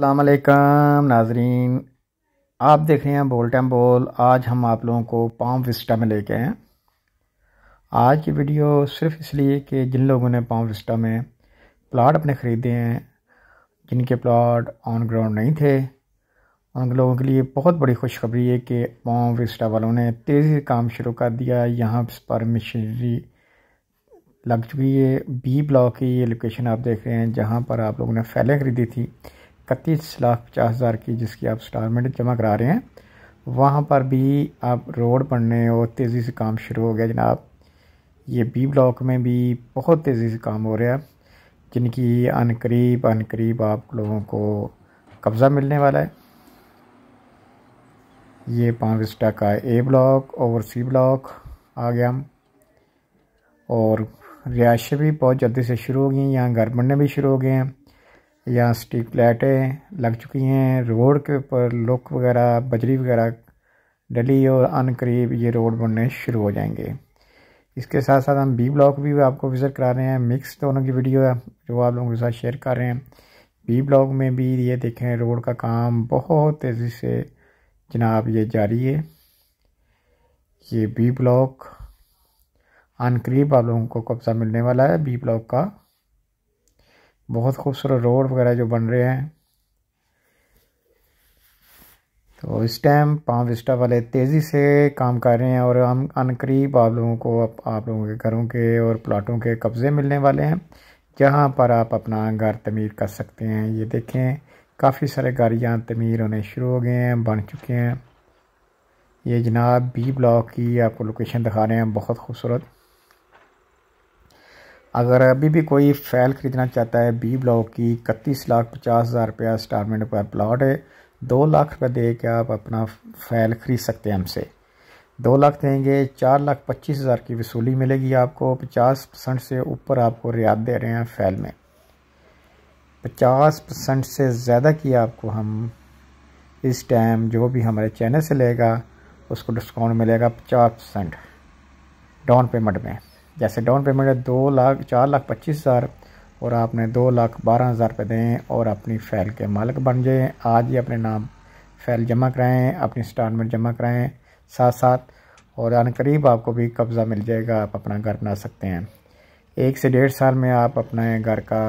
अल्लाम नाजरीन आप देख रहे हैं बोल टैम बोल आज हम आप लोगों को पाम विस्टा में लेके आए आज की वीडियो सिर्फ इसलिए कि जिन लोगों ने पाम विस्टा में प्लाट अपने ख़रीदे हैं जिनके प्लाट ऑन ग्राउंड नहीं थे उन लोगों के लिए बहुत बड़ी खुशखबरी है कि पाम विस्टा वालों ने तेज़ी से काम शुरू कर दिया यहाँ पर मशीनरी लग चुकी है बी ब्लॉक की ये लोकेशन आप देख रहे हैं जहाँ पर आप लोगों ने फैलें ख़रीदी थी इकतीस लाख पचास हज़ार की जिसकी आप इंस्टॉलमेंट जमा करा रहे हैं वहाँ पर भी आप रोड बनने और तेज़ी से काम शुरू हो गया जनाब ये बी ब्लॉक में भी बहुत तेज़ी से काम हो रहा है जिनकी अन करीब आप लोगों को कब्ज़ा मिलने वाला है ये पानविस्टा का ए ब्लॉक और सी ब्लॉक आ गया हम और रिहाइशें भी बहुत जल्दी से शुरू हो गई हैं यहाँ घर बनने भी शुरू हो गए हैं यहाँ स्ट्रीट लाइटें लग चुकी हैं रोड के ऊपर लुक वगैरह बजरी वगैरह डली और अन करीब ये रोड बनने शुरू हो जाएंगे इसके साथ साथ हम बी ब्लॉक भी आपको विज़िट करा रहे हैं मिक्स दोनों तो की वीडियो है जो आप लोगों के साथ शेयर कर रहे हैं बी ब्लॉक में भी ये देखें रोड का काम बहुत तेज़ी से जनाब ये जारी है ये बी ब्लॉक अनकरीब आप लोगों को कब्ज़ा मिलने वाला है बी ब्लॉक का बहुत खूबसूरत रोड वगैरह जो बन रहे हैं तो इस टाइम पाम विस्टा वाले तेज़ी से काम कर रहे हैं और हम अनकरीब आप लोगों को आप लोगों के घरों के और प्लाटों के कब्ज़े मिलने वाले हैं जहाँ पर आप अपना घर तमीर कर सकते हैं ये देखें काफ़ी सारे घर यहाँ तमीर होने शुरू हो गए हैं बन चुके हैं ये जनाब बी ब्लॉक की आपको लोकेशन दिखा रहे हैं बहुत खूबसूरत अगर अभी भी कोई फैल ख़रीदना चाहता है बी ब्लॉक की इकतीस लाख पचास हज़ार रुपया इंस्टॉलमेंट पर प्लाट है दो लाख रुपये दे के आप अपना फैल ख़रीद सकते हैं हमसे दो लाख देंगे चार लाख पच्चीस हज़ार की वसूली मिलेगी आपको पचास परसेंट से ऊपर आपको रियायत दे रहे हैं फैल में पचास परसेंट से ज़्यादा की आपको हम इस टाइम जो भी हमारे चैनल से लेगा उसको डिस्काउंट मिलेगा पचास परसेंट डाउन पेमेंट में जैसे डाउन पेमेंट है दो लाख चार लाख पच्चीस हज़ार और आपने दो लाख बारह हज़ार रुपये दें और अपनी फ़ैल के मालिक बन जाएँ आज ही अपने नाम फ़ैल जमा कराएँ अपनी इंस्टॉलमेंट जमा कराएँ साथ साथ और अन करीब आपको भी कब्ज़ा मिल जाएगा आप अपना घर बना सकते हैं एक से डेढ़ साल में आप अपने घर का